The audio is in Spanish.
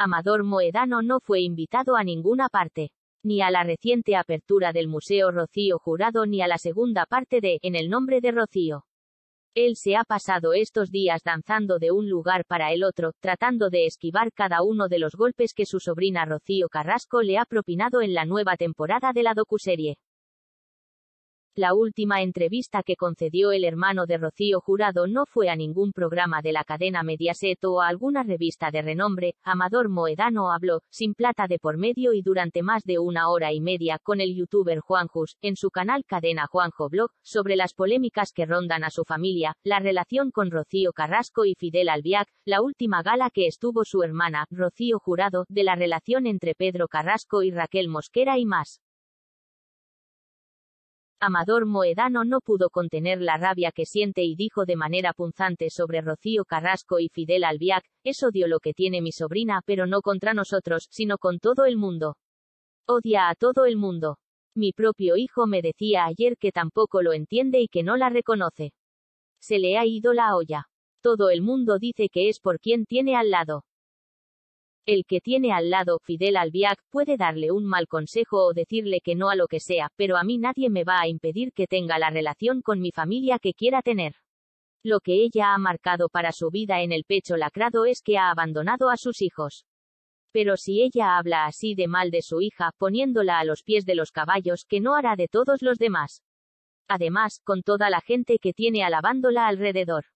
Amador Moedano no fue invitado a ninguna parte, ni a la reciente apertura del Museo Rocío Jurado ni a la segunda parte de En el nombre de Rocío. Él se ha pasado estos días danzando de un lugar para el otro, tratando de esquivar cada uno de los golpes que su sobrina Rocío Carrasco le ha propinado en la nueva temporada de la docuserie. La última entrevista que concedió el hermano de Rocío Jurado no fue a ningún programa de la cadena Mediaset o a alguna revista de renombre, Amador Moedano habló, sin plata de por medio y durante más de una hora y media con el youtuber Juanjus, en su canal Cadena Juanjo Blog, sobre las polémicas que rondan a su familia, la relación con Rocío Carrasco y Fidel Albiac, la última gala que estuvo su hermana, Rocío Jurado, de la relación entre Pedro Carrasco y Raquel Mosquera y más. Amador Moedano no pudo contener la rabia que siente y dijo de manera punzante sobre Rocío Carrasco y Fidel Albiac, «Es odio lo que tiene mi sobrina, pero no contra nosotros, sino con todo el mundo. Odia a todo el mundo. Mi propio hijo me decía ayer que tampoco lo entiende y que no la reconoce. Se le ha ido la olla. Todo el mundo dice que es por quien tiene al lado. El que tiene al lado Fidel Albiac puede darle un mal consejo o decirle que no a lo que sea, pero a mí nadie me va a impedir que tenga la relación con mi familia que quiera tener. Lo que ella ha marcado para su vida en el pecho lacrado es que ha abandonado a sus hijos. Pero si ella habla así de mal de su hija, poniéndola a los pies de los caballos, que no hará de todos los demás. Además, con toda la gente que tiene alabándola alrededor.